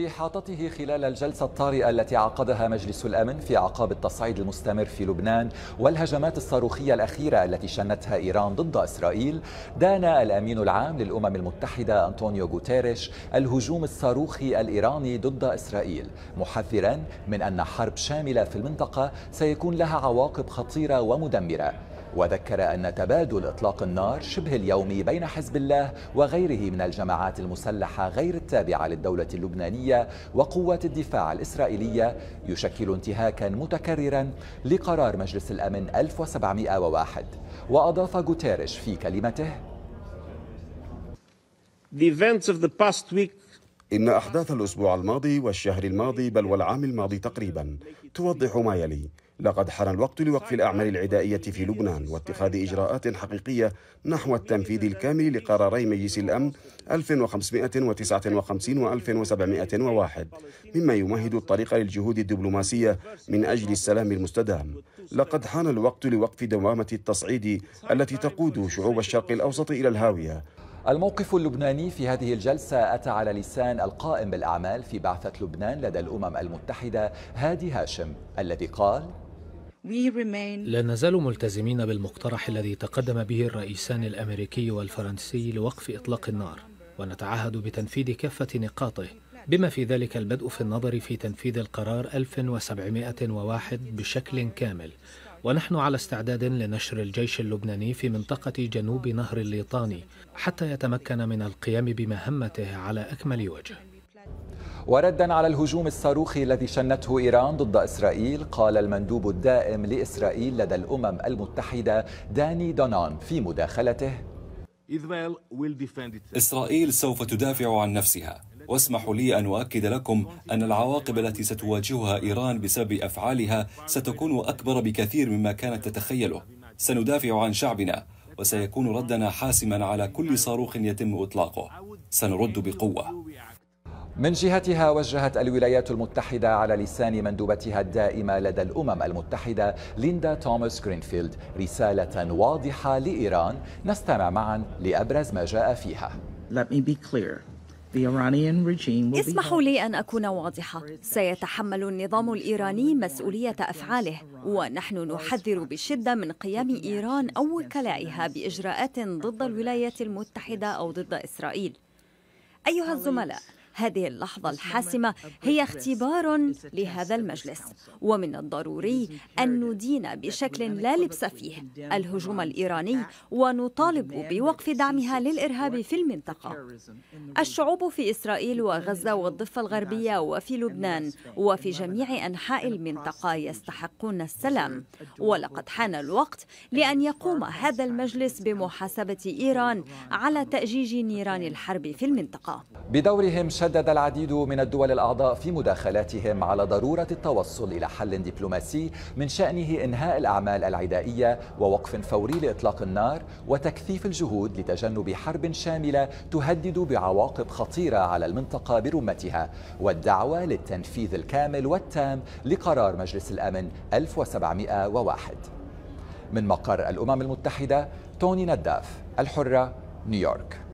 في إحاطته خلال الجلسة الطارئة التي عقدها مجلس الأمن في أعقاب التصعيد المستمر في لبنان والهجمات الصاروخية الأخيرة التي شنتها إيران ضد إسرائيل دان الأمين العام للأمم المتحدة أنطونيو غوتيريش الهجوم الصاروخي الإيراني ضد إسرائيل محذرا من أن حرب شاملة في المنطقة سيكون لها عواقب خطيرة ومدمرة وذكر أن تبادل إطلاق النار شبه اليومي بين حزب الله وغيره من الجماعات المسلحة غير التابعة للدولة اللبنانية وقوات الدفاع الإسرائيلية يشكل انتهاكا متكررا لقرار مجلس الأمن 1701 وأضاف غوتيريش في كلمته The events of the past week إن أحداث الأسبوع الماضي والشهر الماضي بل والعام الماضي تقريبا توضح ما يلي لقد حان الوقت لوقف الأعمال العدائية في لبنان واتخاذ إجراءات حقيقية نحو التنفيذ الكامل لقراري مجلس الأمن 1559 و 1701 مما يمهد الطريق للجهود الدبلوماسية من أجل السلام المستدام لقد حان الوقت لوقف دوامة التصعيد التي تقود شعوب الشرق الأوسط إلى الهاوية الموقف اللبناني في هذه الجلسة أتى على لسان القائم بالأعمال في بعثة لبنان لدى الأمم المتحدة هادي هاشم الذي قال لا نزال ملتزمين بالمقترح الذي تقدم به الرئيسان الامريكي والفرنسي لوقف اطلاق النار ونتعهد بتنفيذ كافه نقاطه بما في ذلك البدء في النظر في تنفيذ القرار 1701 بشكل كامل ونحن على استعداد لنشر الجيش اللبناني في منطقة جنوب نهر الليطاني حتى يتمكن من القيام بمهمته على أكمل وجه وردا على الهجوم الصاروخي الذي شنته إيران ضد إسرائيل قال المندوب الدائم لإسرائيل لدى الأمم المتحدة داني دونان في مداخلته إسرائيل سوف تدافع عن نفسها واسمحوا لي أن أؤكد لكم أن العواقب التي ستواجهها إيران بسبب أفعالها ستكون أكبر بكثير مما كانت تتخيله سندافع عن شعبنا وسيكون ردنا حاسما على كل صاروخ يتم إطلاقه سنرد بقوة من جهتها وجهت الولايات المتحدة على لسان مندوبتها الدائمة لدى الأمم المتحدة ليندا توماس غرينفيلد رسالة واضحة لإيران نستمع معا لأبرز ما جاء فيها Let me be clear. اسمحوا لي أن أكون واضحة سيتحمل النظام الإيراني مسؤولية أفعاله ونحن نحذر بشدة من قيام إيران أو وكلائها بإجراءات ضد الولايات المتحدة أو ضد إسرائيل أيها الزملاء هذه اللحظة الحاسمة هي اختبار لهذا المجلس ومن الضروري أن ندين بشكل لا لبس فيه الهجوم الإيراني ونطالب بوقف دعمها للإرهاب في المنطقة الشعوب في إسرائيل وغزة والضفة الغربية وفي لبنان وفي جميع أنحاء المنطقة يستحقون السلام ولقد حان الوقت لأن يقوم هذا المجلس بمحاسبة إيران على تأجيج نيران الحرب في المنطقة بدورهم شدد العديد من الدول الأعضاء في مداخلاتهم على ضرورة التوصل إلى حل دبلوماسي من شأنه إنهاء الأعمال العدائية ووقف فوري لإطلاق النار وتكثيف الجهود لتجنب حرب شاملة تهدد بعواقب خطيرة على المنطقة برمتها والدعوة للتنفيذ الكامل والتام لقرار مجلس الأمن 1701 من مقر الأمم المتحدة توني نداف الحرة نيويورك